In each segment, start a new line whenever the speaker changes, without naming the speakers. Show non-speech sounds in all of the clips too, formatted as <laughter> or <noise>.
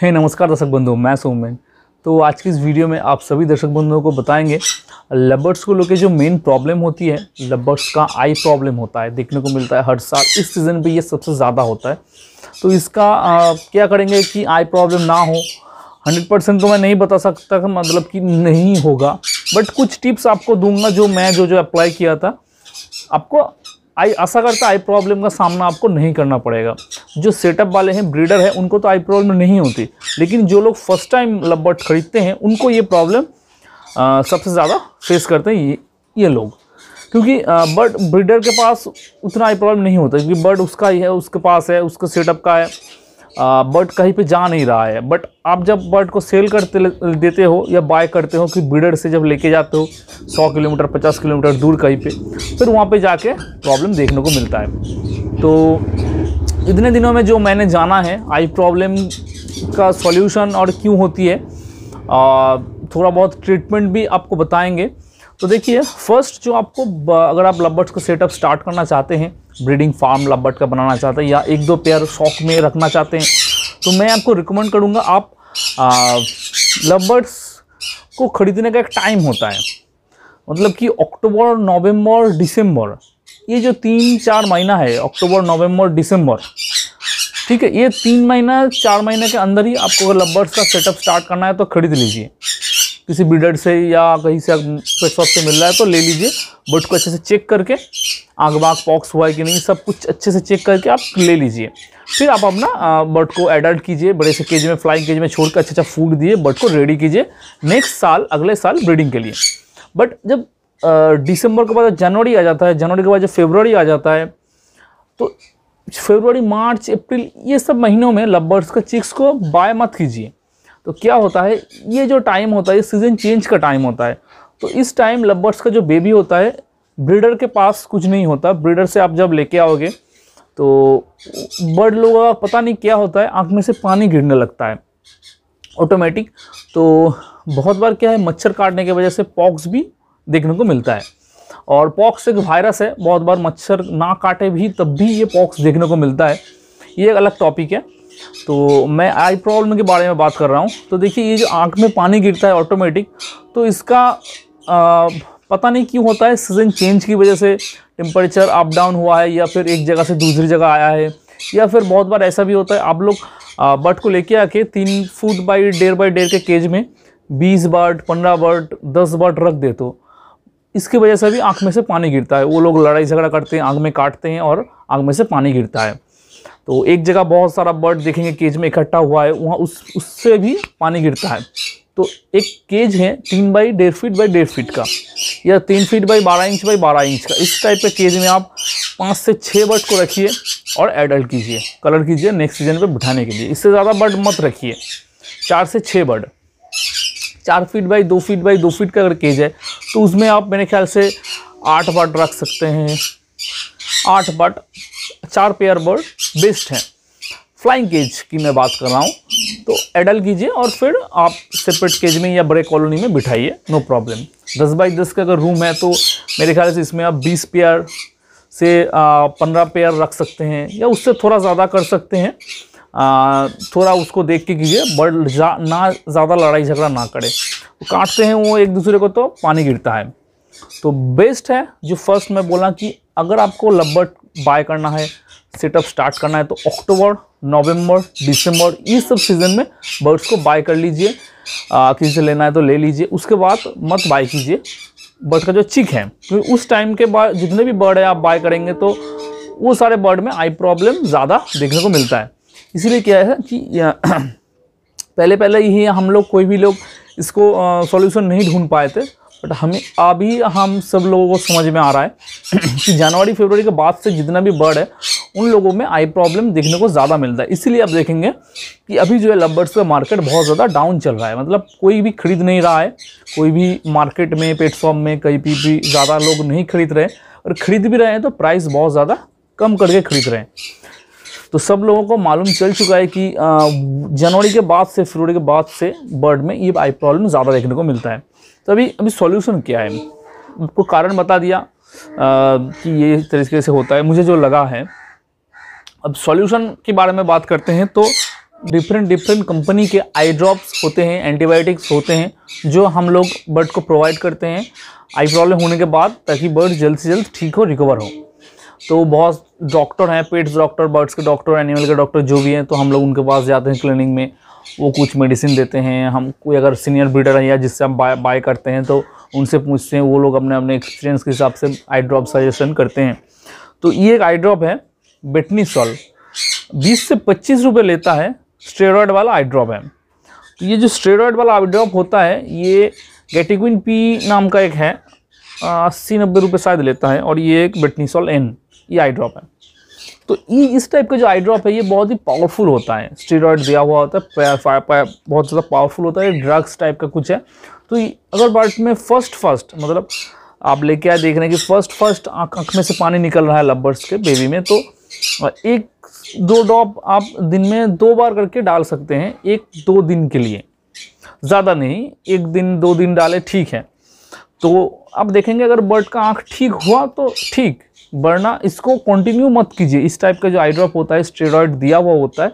है नमस्कार दर्शक बंधु मैं सोमैन तो आज की इस वीडियो में आप सभी दर्शक बंधुओं को बताएंगे लबर्ट्स को लेकर जो मेन प्रॉब्लम होती है लबर्ट्स का आई प्रॉब्लम होता है देखने को मिलता है हर साल इस सीज़न पे ये सबसे ज़्यादा होता है तो इसका आ, क्या करेंगे कि आई प्रॉब्लम ना हो हंड्रेड परसेंट तो मैं नहीं बता सकता मतलब कि नहीं होगा बट कुछ टिप्स आपको दूंगा जो मैं जो जो अप्लाई किया था आपको आई आशा करता है आई प्रॉब्लम का सामना आपको नहीं करना पड़ेगा जो सेटअप वाले हैं ब्रीडर हैं उनको तो आई प्रॉब्लम नहीं होती लेकिन जो लोग फर्स्ट टाइम लबर्ट खरीदते हैं उनको ये प्रॉब्लम सबसे ज़्यादा फेस करते हैं ये ये लोग क्योंकि बर्ड ब्रीडर के पास उतना आई प्रॉब्लम नहीं होता क्योंकि बर्ड उसका ही है उसके पास है उसके सेटअप का है बर्ड कहीं पे जा नहीं रहा है बट आप जब बर्ड को सेल करते देते हो या बाय करते हो कि ब्रीडर से जब लेके जाते हो 100 किलोमीटर 50 किलोमीटर दूर कहीं पे फिर वहाँ पे जाके प्रॉब्लम देखने को मिलता है तो इतने दिनों में जो मैंने जाना है आई प्रॉब्लम का सॉल्यूशन और क्यों होती है आ, थोड़ा बहुत ट्रीटमेंट भी आपको बताएँगे तो देखिए फर्स्ट जो आपको अगर आप लबर्ट्स को सेटअप स्टार्ट करना चाहते हैं ब्रीडिंग फार्म लबर्ट का बनाना चाहते हैं या एक दो पेयर शॉक में रखना चाहते हैं तो मैं आपको रिकमेंड करूँगा आप लबर्ट्स को ख़रीदने का एक टाइम होता है मतलब कि अक्टूबर नवंबर दिसंबर ये जो तीन चार महीना है अक्टूबर नवंबर दिसंबर ठीक है ये तीन महीना चार महीने के अंदर ही आपको अगर लबर्ट्स का सेटअप स्टार्ट करना है तो खरीद लीजिए किसी बीडर से या कहीं से शॉप से मिल रहा है तो ले लीजिए बट को अच्छे से चेक करके आग बाग पॉक्स हुआ है कि नहीं सब कुछ अच्छे से चेक करके आप ले लीजिए फिर आप अपना बर्ड को एडल्ट कीजिए बड़े से केज में फ्लाइंग केज में छोड़ कर अच्छा अच्छा फूड दिए बर्ड को रेडी कीजिए नेक्स्ट साल अगले साल ब्रीडिंग के लिए बट जब दिसंबर के बाद जनवरी आ जाता है जनवरी के बाद जब फेबररी आ जाता है तो फेबररी मार्च अप्रैल ये सब महीनों में लव का चिक्स को बाय मत कीजिए तो क्या होता है ये जो टाइम होता है ये सीज़न चेंज का टाइम होता है तो इस टाइम लबर्ड्स का जो बेबी होता है ब्रीडर के पास कुछ नहीं होता ब्रीडर से आप जब लेके आओगे तो बर्ड लोगों का पता नहीं क्या होता है आँख में से पानी गिरने लगता है ऑटोमेटिक तो बहुत बार क्या है मच्छर काटने की वजह से पॉक्स भी देखने को मिलता है और पॉक्स एक वायरस है बहुत बार मच्छर ना काटे भी तब भी ये पॉक्स देखने को मिलता है ये एक अलग टॉपिक है तो मैं आई प्रॉब्लम के बारे में बात कर रहा हूँ तो देखिए ये जो आँख में पानी गिरता है ऑटोमेटिक तो इसका आ, पता नहीं क्यों होता है सीज़न चेंज की वजह से टेम्परेचर अप डाउन हुआ है या फिर एक जगह से दूसरी जगह आया है या फिर बहुत बार ऐसा भी होता है आप लोग बर्ड को लेके आके तीन फुट बाई डेढ़ बाई डेढ़ के केज में बीस बर्ड पंद्रह बर्ड दस बर्ड रख दे तो इसकी वजह से भी आँख में से पानी गिरता है वो लोग लड़ाई झगड़ा करते हैं आँख में काटते हैं और आँख में से पानी गिरता है तो एक जगह बहुत सारा बर्ड देखेंगे केज में इकट्ठा हुआ है वहाँ उस उससे भी पानी गिरता है तो एक केज है तीन बाई डेढ़ फीट बाई डेढ़ फीट का या तीन फीट बाई बारह इंच बाई बारह इंच का इस टाइप के केज में आप पाँच से छः बर्ड को रखिए और एडल्ट कीजिए कलर कीजिए नेक्स्ट सीजन पर बिठाने के लिए इससे ज़्यादा बर्ड मत रखिए चार से छः बर्ड चार फीट बाई दो फीट बाई दो फीट का अगर केज है तो उसमें आप मेरे ख्याल से आठ बर्ड रख सकते हैं आठ बर्ड चार पेयर बर्ड बेस्ट हैं फ्लाइंग केज की मैं बात कर रहा हूँ तो एडल कीजिए और फिर आप सेपरेट केज में या बड़े कॉलोनी में बिठाइए नो प्रॉब्लम दस बाई दस का अगर रूम है तो मेरे ख्याल से इसमें आप बीस पेयर से पंद्रह पेयर रख सकते हैं या उससे थोड़ा ज़्यादा कर सकते हैं आ, थोड़ा उसको देख के कीजिए बर्ड जा, ना ज़्यादा लड़ाई झगड़ा ना करे तो काटते हैं वो एक दूसरे को तो पानी गिरता है तो बेस्ट है जो फर्स्ट मैं बोला कि अगर आपको लब्बट बाय करना है सेटअप स्टार्ट करना है तो अक्टूबर नवंबर दिसंबर ये सब सीज़न में बर्ड्स को बाय कर लीजिए किसी से लेना है तो ले लीजिए उसके बाद मत बाय कीजिए बर्ड का जो चिक है क्योंकि तो उस टाइम के बाद जितने भी बर्ड है आप बाय करेंगे तो वो सारे बर्ड में आई प्रॉब्लम ज़्यादा देखने को मिलता है इसीलिए क्या है कि <clears throat> पहले पहले ही हम लोग कोई भी लोग इसको सॉल्यूशन नहीं ढूंढ पाए थे बट हमें अभी हम सब लोगों को समझ में आ रहा है <clears throat> कि जनवरी फरवरी के बाद से जितना भी बर्ड है उन लोगों में आई प्रॉब्लम देखने को ज़्यादा मिलता है इसीलिए आप देखेंगे कि अभी जो है लबर्ड्स का मार्केट बहुत ज़्यादा डाउन चल रहा है मतलब कोई भी खरीद नहीं रहा है कोई भी मार्केट में प्लेटफॉर्म में कहीं भी, भी ज़्यादा लोग नहीं खरीद रहे और ख़रीद भी रहे हैं तो प्राइस बहुत ज़्यादा कम करके खरीद रहे हैं तो सब लोगों को मालूम चल चुका है कि जनवरी के बाद से फरवरी के बाद से बर्ड में ये आई प्रॉब्लम ज़्यादा देखने को मिलता है तो अभी अभी सॉल्यूशन क्या है आपको कारण बता दिया आ, कि ये तरीके से होता है मुझे जो लगा है अब सॉल्यूशन के बारे में बात करते हैं तो डिफरेंट डिफरेंट कंपनी के आई ड्रॉप्स होते हैं एंटीबायोटिक्स होते हैं जो हम लोग बर्ड को प्रोवाइड करते हैं आई प्रॉब्लम होने के बाद ताकि बर्ड जल्द से जल्द ठीक हो रिकवर हो तो बहुत डॉक्टर हैं पेट्स डॉक्टर बर्ड्स के डॉक्टर एनिमल के डॉक्टर जो भी हैं तो हम लोग उनके पास जाते हैं क्लिनिक में वो कुछ मेडिसिन देते हैं हम कोई अगर सीनियर ब्रीडर है या जिससे हम बाय बाय करते हैं तो उनसे पूछते हैं वो लोग अपने अपने एक्सपीरियंस के हिसाब से आई ड्रॉप सजेशन करते हैं तो ये एक आई ड्रॉप है बेटनी सॉल बीस से पच्चीस रुपये लेता है स्टेरॉयड वाला आई ड्रॉप है तो ये जो स्टेरॉयड वाला आई ड्रॉप होता है ये गेटिक्विन पी नाम का एक है अस्सी नब्बे रुपये शायद लेता है और ये एक बेटनीसॉल एन ये आई ड्रॉप है तो ये इस टाइप का जो आई ड्रॉप है ये बहुत ही पावरफुल होता है स्टेरॉयड दिया हुआ होता है बहुत ज़्यादा पावरफुल होता है ड्रग्स टाइप का कुछ है तो अगर बार्ट में फर्स्ट फर्स्ट मतलब आप लेके आए देख रहे हैं कि फर्स्ट फर्स्ट आँख आँख में से पानी निकल रहा है लब्बर्स के बेबी में तो एक दो ड्रॉप आप दिन में दो बार करके डाल सकते हैं एक दो दिन के लिए ज़्यादा नहीं एक दिन दो दिन डाले ठीक है तो आप देखेंगे अगर बर्ड का आँख ठीक हुआ तो ठीक वरना इसको कंटिन्यू मत कीजिए इस टाइप का जो आईड्रॉप होता है स्टेरॉयड दिया हुआ होता है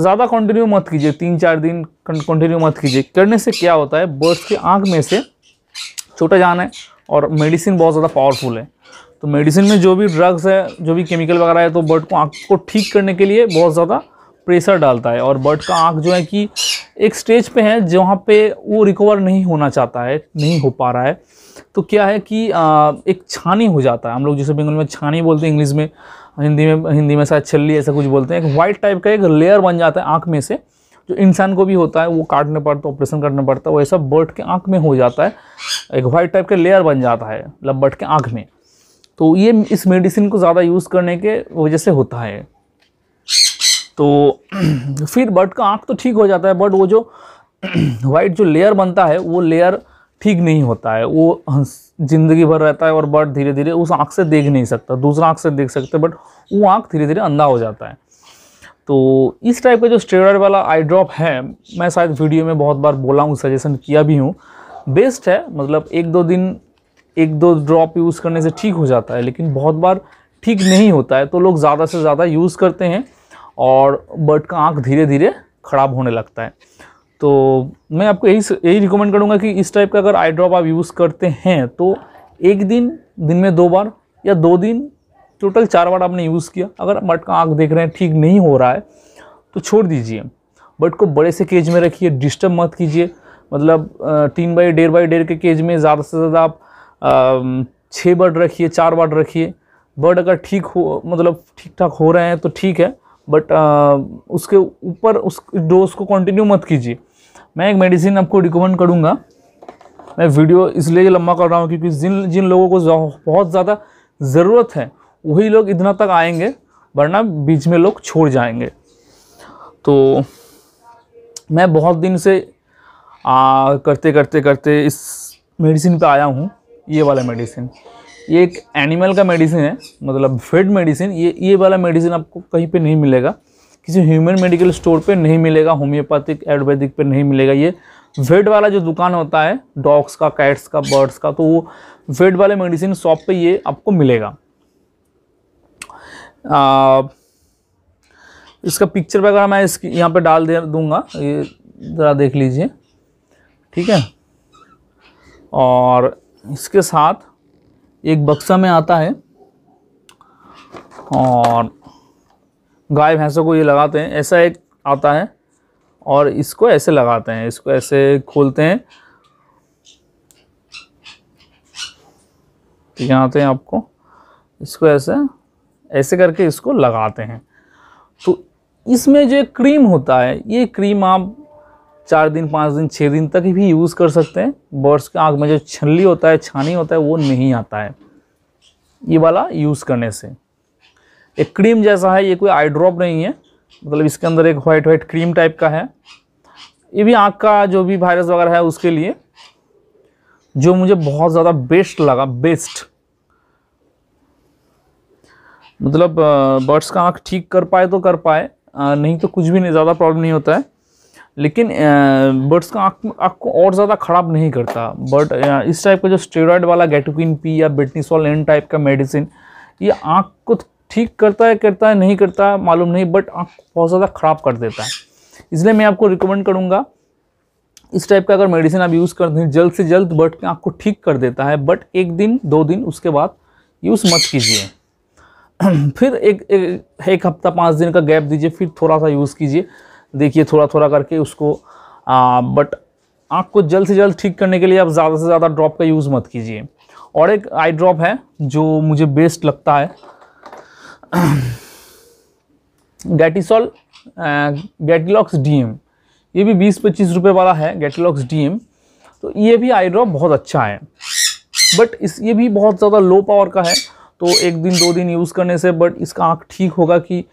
ज़्यादा कंटिन्यू मत कीजिए तीन चार दिन कंटिन्यू मत कीजिए करने से क्या होता है बर्ड्स की आँख में से छोटा जान है और मेडिसिन बहुत ज़्यादा पावरफुल है तो मेडिसिन में जो भी ड्रग्स है जो भी केमिकल वगैरह है तो बर्ड को आँख को ठीक करने के लिए बहुत ज़्यादा प्रेशर डालता है और बर्ड का आँख जो है कि एक स्टेज पे है जहाँ पे वो रिकवर नहीं होना चाहता है नहीं हो पा रहा है तो क्या है कि आ, एक छानी हो जाता है हम लोग जैसे बंगल में छानी बोलते हैं इंग्लिश में हिंदी में हिंदी में शायद छल्ली ऐसा कुछ बोलते हैं एक वाइट टाइप का एक लेयर बन जाता है आँख में से जो इंसान को भी होता है वो काटने पड़ता है ऑपरेशन करना पड़ता है वैसा बर्ड के आँख में हो जाता है एक वाइट टाइप का लेयर बन जाता है मतलब बर्ड के आँख में तो ये इस मेडिसिन को ज़्यादा यूज़ करने के वजह से होता है तो <clears throat> फिर बर्ड का आँख तो ठीक हो जाता है बट वो जो वाइट <clears throat> जो लेयर बनता है वो लेयर ठीक नहीं होता है वो ज़िंदगी भर रहता है और बर्ड धीरे धीरे उस आँख से देख नहीं सकता दूसरा आँख से देख सकते बट वो आँख धीरे धीरे अंधा हो जाता है तो इस टाइप का जो स्टेरॉयड वाला आई ड्रॉप है मैं शायद वीडियो में बहुत बार बोला हूँ सजेशन किया भी हूँ बेस्ट है मतलब एक दो दिन एक दो ड्रॉप यूज़ करने से ठीक हो जाता है लेकिन बहुत बार ठीक नहीं होता है तो लोग ज़्यादा से ज़्यादा यूज़ करते हैं और बर्ड का आँख धीरे धीरे ख़राब होने लगता है तो मैं आपको यही यही रिकमेंड करूँगा कि इस टाइप का अगर आई ड्रॉप आप यूज़ करते हैं तो एक दिन दिन में दो बार या दो दिन टोटल चार बार आपने यूज़ किया अगर बर्ड का आँख देख रहे हैं ठीक नहीं हो रहा है तो छोड़ दीजिए बर्ड को बड़े से केज में रखिए डिस्टर्ब मत कीजिए मतलब तीन बाई डेढ़ बाई डेढ़ के केज में ज़्यादा से ज़्यादा आप छः बर्ड रखिए चार बर्ड रखिए बर्ड अगर ठीक हो मतलब ठीक ठाक हो रहे हैं तो ठीक है बट uh, उसके ऊपर उस डोज को कंटिन्यू मत कीजिए मैं एक मेडिसिन आपको रिकमेंड करूँगा मैं वीडियो इसलिए लंबा कर रहा हूँ क्योंकि जिन जिन लोगों को बहुत ज़्यादा ज़रूरत है वही लोग इतना तक आएंगे वरना बीच में लोग छोड़ जाएंगे तो मैं बहुत दिन से आ, करते करते करते इस मेडिसिन पे आया हूँ ये वाला मेडिसिन ये एक एनिमल का मेडिसिन है मतलब फेड मेडिसिन ये ये वाला मेडिसिन आपको कहीं पे नहीं मिलेगा किसी ह्यूमन मेडिकल स्टोर पे नहीं मिलेगा होम्योपैथिक आयुर्वेदिक पे नहीं मिलेगा ये वेड वाला जो दुकान होता है डॉग्स का कैट्स का बर्ड्स का तो वो वेड वाले मेडिसिन शॉप पे ये आपको मिलेगा आ, इसका पिक्चर वगैरह मैं इस यहाँ पर डाल दे दूँगा ये ज़रा देख लीजिए ठीक है और इसके साथ एक बक्सा में आता है और गाय भैंसों को ये लगाते हैं ऐसा एक आता है और इसको ऐसे लगाते हैं इसको ऐसे खोलते हैं तो यहाँ आते हैं आपको इसको ऐसे ऐसे करके इसको लगाते हैं तो इसमें जो क्रीम होता है ये क्रीम आप चार दिन पाँच दिन छः दिन तक भी यूज़ कर सकते हैं बर्ड्स के आँख में जो छल्ली होता है छानी होता है वो नहीं आता है ये वाला यूज़ करने से एक क्रीम जैसा है ये कोई आई ड्रॉप नहीं है मतलब इसके अंदर एक वाइट वाइट क्रीम टाइप का है ये भी आँख का जो भी वायरस वगैरह है उसके लिए जो मुझे बहुत ज़्यादा बेस्ट लगा बेस्ट मतलब बर्ड्स का आँख ठीक कर पाए तो कर पाए नहीं तो कुछ भी नहीं ज़्यादा प्रॉब्लम नहीं होता है लेकिन बर्ड्स का आँख आँख को और ज़्यादा ख़राब नहीं करता बट इस टाइप का जो स्टेरॉयड वाला गैटोकिन पी या बेटनीसॉल एन टाइप का मेडिसिन ये आँख को तो ठीक करता है करता है नहीं करता मालूम नहीं बट आँख बहुत ज़्यादा ख़राब कर देता है इसलिए मैं आपको रिकमेंड करूँगा इस टाइप का अगर मेडिसिन आप यूज़ करते हैं जल्द से जल्द बर्ड की आँख को ठीक कर देता है बट एक दिन दो दिन उसके बाद यूज़ मत कीजिए <clears throat> फिर एक एक, एक हफ्ता पाँच दिन का गैप दीजिए फिर थोड़ा सा यूज़ कीजिए देखिए थोड़ा थोड़ा करके उसको आ, बट आँख को जल्द से जल्द ठीक करने के लिए आप ज़्यादा से ज़्यादा ड्रॉप का यूज़ मत कीजिए और एक आई ड्रॉप है जो मुझे बेस्ट लगता है गैटिसॉल गैटिलॉक्स डीएम ये भी बीस पच्चीस रुपये वाला है गैटिलॉक्स डीएम तो ये भी आई ड्रॉप बहुत अच्छा है बट इस ये भी बहुत ज़्यादा लो पावर का है तो एक दिन दो दिन यूज़ करने से बट इसका आँख ठीक होगा कि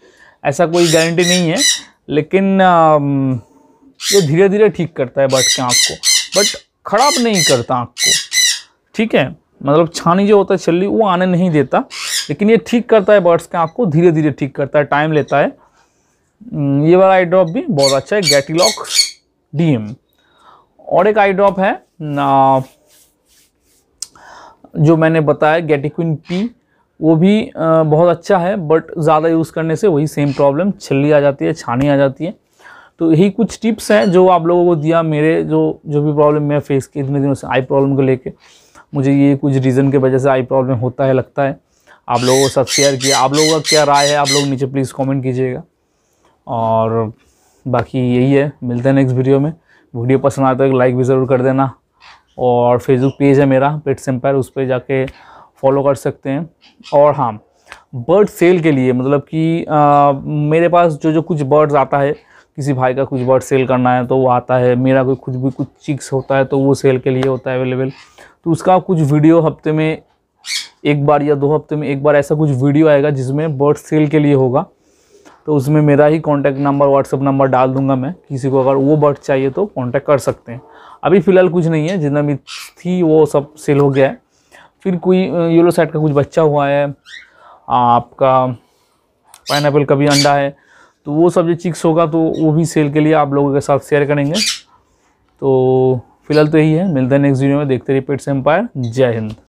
ऐसा कोई गारंटी नहीं है लेकिन ये धीरे धीरे ठीक करता है बैठ के आँख को बट ख़राब नहीं करता आँख को ठीक है मतलब छानी जो होता है छल्ली वो आने नहीं देता लेकिन ये ठीक करता है बर्ड्स के आँख को धीरे धीरे ठीक करता है टाइम लेता है ये वाला आई ड्रॉप भी बहुत अच्छा है गैटिलॉक डीएम और एक आई ड्रॉप है ना जो मैंने बताया गैटिक्विन पी वो भी बहुत अच्छा है बट ज़्यादा यूज़ करने से वही सेम प्रॉब्लम छिल्ली आ जाती है छानी आ जाती है तो यही कुछ टिप्स हैं जो आप लोगों को दिया मेरे जो जो भी प्रॉब्लम मैं फेस की इतने दिनों से आई प्रॉब्लम को लेके मुझे ये कुछ रीज़न के वजह से आई प्रॉब्लम होता है लगता है आप लोगों को सब शेयर किया आप लोगों का क्या राय है आप लोग नीचे प्लीज़ कॉमेंट कीजिएगा और बाकी यही है मिलते हैं नेक्स्ट वीडियो में वीडियो पसंद आता है लाइक भी ज़रूर कर देना और फेसबुक पेज है मेरा पेट्स एम्पायर उस पर जाके फॉलो कर सकते हैं और हाँ बर्ड सेल के लिए मतलब कि मेरे पास जो जो कुछ बर्ड्स आता है किसी भाई का कुछ बर्ड सेल करना है तो वो आता है मेरा कोई कुछ भी कुछ चिक्स होता है तो वो सेल के लिए होता है अवेलेबल तो उसका कुछ वीडियो हफ्ते में एक बार या दो हफ्ते में एक बार ऐसा कुछ वीडियो आएगा जिसमें बर्ड सेल के लिए होगा तो उसमें मेरा ही कॉन्टैक्ट नंबर व्हाट्सअप नंबर डाल दूंगा मैं किसी को अगर वो बर्ड चाहिए तो कॉन्टैक्ट कर सकते हैं अभी फ़िलहाल कुछ नहीं है जितना भी थी वो सब सेल हो गया है फिर कोई येलो साइड का कुछ बच्चा हुआ है आपका पाइन का भी अंडा है तो वो सब जो चिक्स होगा तो वो भी सेल के लिए आप लोगों के साथ शेयर करेंगे तो फिलहाल तो यही है मिलते हैं नेक्स्ट वीडियो में देखते रहिए पेट्स एम्पायर जय हिंद